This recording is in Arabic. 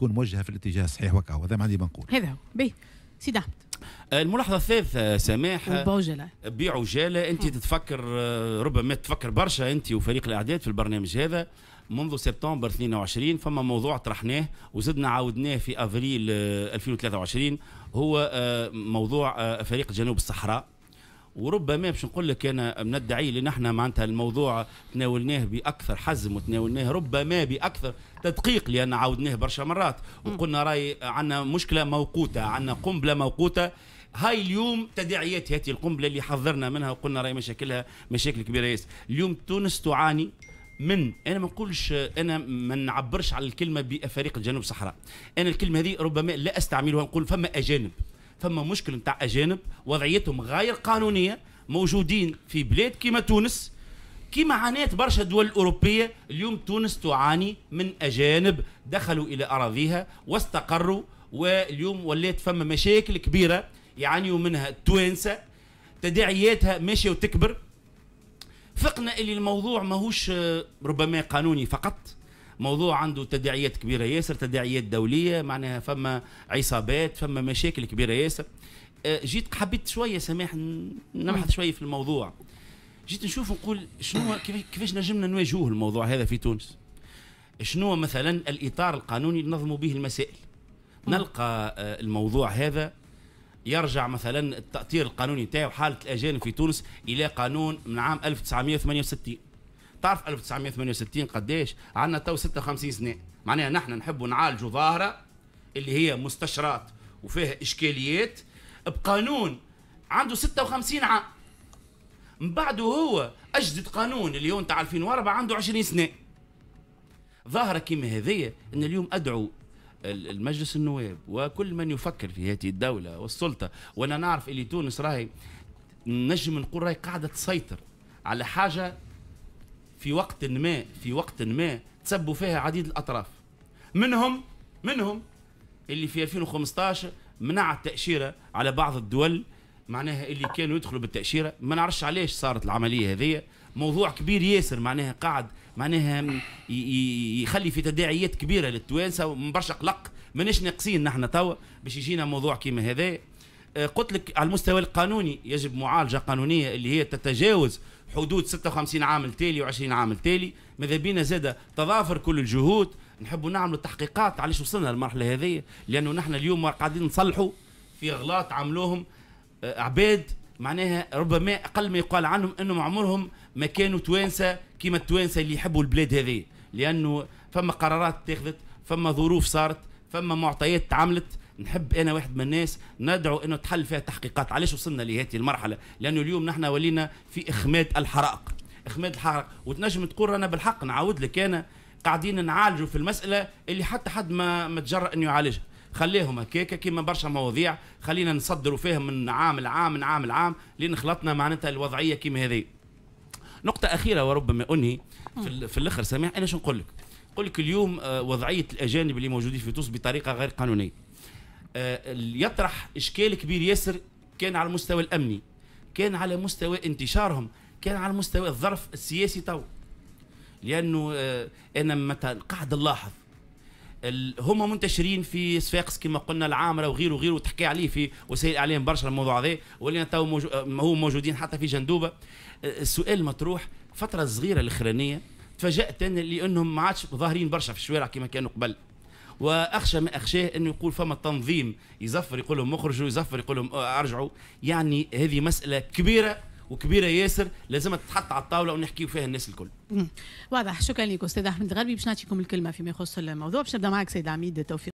تكون موجهه في الاتجاه الصحيح وكا هذا ما عندي ما نقول هذا هو به سيدي احمد الملاحظه الثالثه سماح بعجله بعجاله انت تتفكر ربما تفكر برشا انت وفريق الاعداد في البرنامج هذا منذ سبتمبر 22 فما موضوع طرحناه وزدنا عاودناه في افريل 2023 آه، هو آه، موضوع آه، فريق جنوب الصحراء وربما باش نقول لك انا ندعي لان احنا معناتها الموضوع تناولناه باكثر حزم وتناولناه ربما باكثر تدقيق لان عاودناه برشا مرات وقلنا راي عندنا مشكله موقوته عندنا قنبله موقوته هاي اليوم تداعيات هذه القنبله اللي حذرنا منها وقلنا راي مشاكلها مشاكل كبيره ياسر اليوم تونس تعاني من انا ما نقولش انا ما نعبرش على الكلمه بافريق جنوب الصحراء انا الكلمه هذه ربما لا استعملها نقول فما اجانب فما مشكل نتاع اجانب وضعيتهم غير قانونيه موجودين في بلاد كيما تونس كيما عانيت برشا دول أوروبية اليوم تونس تعاني من أجانب دخلوا إلى أراضيها واستقروا واليوم ولات فما مشاكل كبيرة يعانيوا منها التوانسة تداعياتها ماشية وتكبر فقنا اللي الموضوع ماهوش آه، ربما قانوني فقط موضوع عنده تداعيات كبيره ياسر تداعيات دوليه معناها فما عصابات فما مشاكل كبيره ياسر آه، جيت حبيت شويه سماح نبحث شويه في الموضوع جيت نشوف نقول شنو كيفاش نجمنا نواجهوه الموضوع هذا في تونس شنو مثلا الاطار القانوني اللي به المسائل نلقى آه، الموضوع هذا يرجع مثلا التأطير القانوني نتاعو حالة الأجانب في تونس إلى قانون من عام 1968 تعرف 1968 قداش عندنا تو 56 سنه معناها نحن نحبوا نعالجوا ظاهره اللي هي مستشرات وفيها اشكاليات بقانون عنده 56 عام من بعده هو اجدد قانون اليوم تاع 2004 عنده 20 سنه ظاهره كيما هذه ان اليوم ادعو المجلس النواب وكل من يفكر في هذه الدولة والسلطة وأنا نعرف اللي تونس راهي نجم نقول راهي قاعدة تسيطر على حاجة في وقت ما في وقت ما تسبوا فيها عديد الأطراف منهم منهم اللي في 2015 منع التأشيرة على بعض الدول معناها اللي كانوا يدخلوا بالتأشيرة ما نعرفش علاش صارت العملية هذه موضوع كبير ياسر معناها قاعد معناها يخلي في تداعيات كبيرة للتوانسة ومن برشا قلق ماناش ناقصين نحن توا باش يجينا موضوع كيما هذا آه، قلت لك على المستوى القانوني يجب معالجه قانونيه اللي هي تتجاوز حدود 56 عام التالي و20 عام التالي ماذا بينا زاد تضافر كل الجهود نحبوا نعملوا تحقيقات علاش وصلنا للمرحله هذه لانه نحن اليوم قاعدين نصلحوا في اغلاط عملوهم آه، عباد معناها ربما اقل ما يقال عنهم انهم عمرهم ما كانوا توانسه كيما التوانسه اللي يحبوا البلاد هذه لانه فما قرارات اتخذت فما ظروف صارت فما معطيات تعملت نحب انا واحد من الناس ندعو انه تحل فيها تحقيقات علاش وصلنا لهذه المرحله لانه اليوم نحن ولينا في اخماد الحرائق اخماد الحرائق وتنجم تقول انا بالحق نعاود لك انا قاعدين نعالجوا في المساله اللي حتى حد ما ما تجرأ انه يعالجها خليهم هكاك كيما برشا مواضيع خلينا نصدروا فيها من عام لعام من عام لعام لين خلطنا معناتها الوضعيه كيما هذه نقطة أخيرة وربما أنهي في, في الآخر سامح أنا شو نقول لك؟ نقول لك اليوم آه، وضعية الأجانب اللي موجودين في تونس بطريقة غير قانونية آه، يطرح اشكال كبير ياسر كان على المستوى الامني كان على مستوى انتشارهم كان على مستوى الظرف السياسي تو لانه آه، انا متى قاعد نلاحظ هما منتشرين في صفاقس كما قلنا العامره وغيره وغيره وتحكي عليه في وسائل الاعلام برشا الموضوع هذا واللي تو آه، هو موجودين حتى في جندوبه السؤال مطروح فتره صغيره الاخرانيه تفاجات انا لانهم ما عادش ظاهرين برشا في الشوارع كما كانوا قبل واخشى ما اخشاه انه يقول فما تنظيم يزفر يقول لهم اخرجوا يزفر يقول لهم آه، ارجعوا يعني هذه مساله كبيره وكبيره ياسر لازم تتحط على الطاوله ونحكي فيها الناس الكل. واضح شكرا لك استاذ احمد غربي باش نعطيكم الكلمه فيما يخص الموضوع باش نبدا معك سيد عميد توفيق